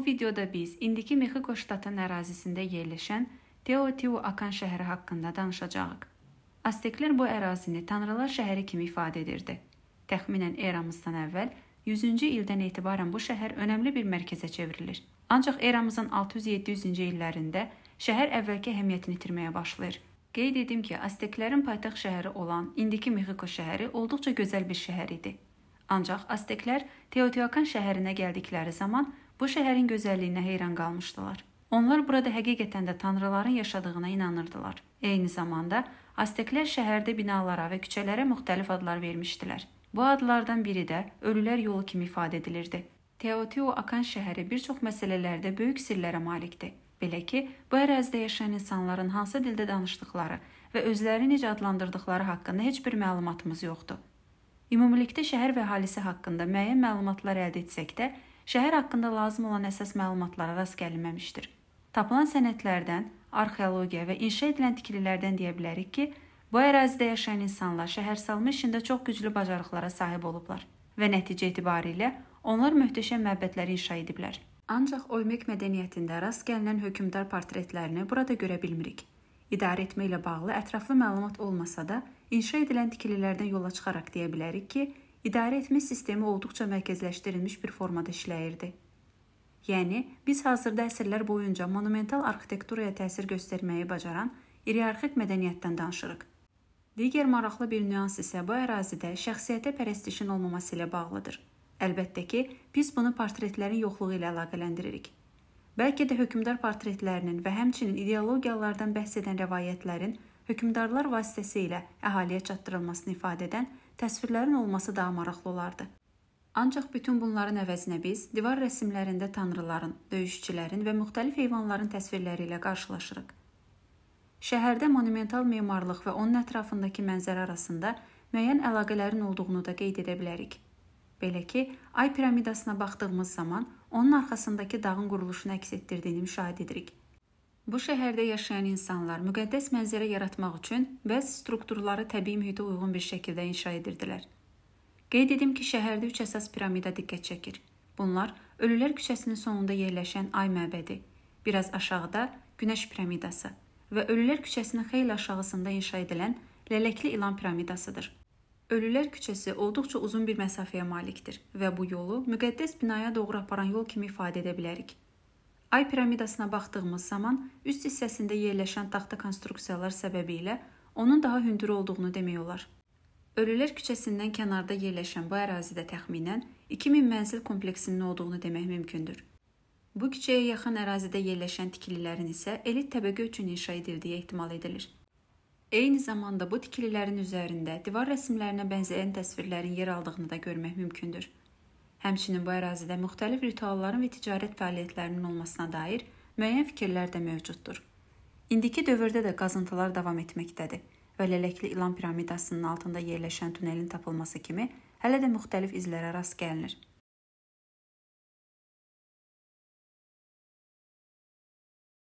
Bu videoda biz indiki Mexiko ştatının ərazisində yerləşən Teotihuacan şəhəri haqqında danışacağıq. Azteklər bu ərazini tanrılar şəhəri kimi ifadə edirdi. Təxminən eramızdan əvvəl 100-cü ildən etibarən bu şəhər önəmli bir mərkəzə çevrilir. Ancaq eramızın 600-700-cü illərində şəhər əvvəlki əhəmiyyətini itirməyə başlayır. Qeyd edim ki, Azteklərin paytaxt şəhəri olan indiki Mexiko şəhəri olduqca gözəl bir şəhər idi. Ancaq Azteklər Teotihuacan şəhərinə gəldikləri zaman bu şəhərin gözəlliyinə heyran qalmışdılar. Onlar burada həqiqətən də tanrıların yaşadığına inanırdılar. Eyni zamanda Azteklər şəhərdə binalara və küçələrə müxtəlif adlar vermişdilər. Bu adlardan biri də Ölülər yolu kimi ifadə edilirdi. Teotihuacan şəhəri bir çox məsələlərdə böyük sirlərə malikdir. Belə ki, bu ərazidə yaşayan insanların hansı dildə danışdıqları və özlərini necə adlandırdıqları haqqında heç bir məlumatımız yoxdur. Ümumilikdə şəhər və əhalisi haqqında müəyyən məlumatlar əldə etsək də, şəhər haqqında lazım olan əsas məlumatlara rast gəlinməmişdir. Tapılan sənədlərdən, arxeologiya və inşa edilən tikililərdən deyə bilərik ki, bu ərazidə yaşayan insanlar şəhər salma işində çox güclü bacarıqlara sahib olublar və nəticə itibarilə onlar möhtəşəm məbədləri inşa ediblər. Ancaq Olmeq mədəniyyətində rast gəlinən hökmdar portretlərini burada görə bilmirik. İdarə etmə ilə bağlı ətraflı məlumat olmasa da, inşa edilən tikililərdən yola çıxaraq deyə bilərik ki, idarəetmə sistemi olduqca mərkəzləşdirilmiş bir formada işləyirdi. Yəni, biz hazırda əsrlər boyunca monumental arxitekturaya təsir göstərməyi bacaran iriyarxik mədəniyyətdən danışırıq. Digər maraqlı bir nüans isə bu ərazidə şəxsiyyətə pərəstişin olmaması ilə bağlıdır. Əlbəttə ki, biz bunu portretlərin yoxluğu ilə əlaqələndiririk. Bəlkə də hökmdar portretlərinin və həmçinin ideologiyalardan bəhs edən rəvayətlərin hökmdarlar vasitəsilə əhaliyə çatdırılmasını ifadə edən təsvirlərin olması daha maraqlı olardı. Ancaq bütün bunların əvəzinə biz divar rəsmlərində tanrıların, döyüşçülərin və müxtəlif heyvanların təsvirləri ilə qarşılaşırıq. Şəhərdə monumental memarlıq və onun ətrafındakı mənzərə arasında müəyyən əlaqələrin olduğunu da qeyd edə bilərik. Belə ki, Ay piramidasına baxdığımız zaman onun arxasındakı dağın quruluşunu əks etdirdiyini müşahidə edirik. Bu şəhərdə yaşayan insanlar müqəddəs mənzərə yaratmaq üçün bəzi strukturları təbii mühitə uyğun bir şəkildə inşa edirdilər. Qeyd edim ki, şəhərdə üç əsas piramida diqqət çəkir. Bunlar Ölülər küçəsinin sonunda yerləşən Ay məbədi, biraz aşağıda Günəş piramidası və Ölülər küçəsinin xeyli aşağısında inşa edilən Lələkli İlan piramidasıdır. Ölülər küçəsi olduqca uzun bir məsafəyə malikdir və bu yolu müqəddəs binaya doğru aparan yol kimi ifadə edə bilərik. Ay piramidasına baxdığımız zaman üst hissəsində yerləşən taxta konstruksiyalar səbəbilə onun daha hündür olduğunu demək olar. Ölülər küçəsindən kənarda yerləşən bu ərazidə təxminən 2000 mənzil kompleksinin olduğunu demək mümkündür. Bu küçəyə yaxın ərazidə yerləşən tikililərin isə elit təbəqə üçün inşa edildiyi ehtimal edilir. Eyni zamanda bu tikililərin üzərində divar rəsmlərinə bənzəyən təsvirlərin yer aldığını da görmək mümkündür. Həmçinin bu ərazidə müxtəlif ritualların və ticarət fəaliyyətlərinin olmasına dair müəyyən fikirlər də mövcuddur. İndiki dövrdə də qazıntılar davam etməkdədir və Lələkli İlan piramidasının altında yerləşən tunelin tapılması kimi hələ də müxtəlif izlərə rast gəlinir.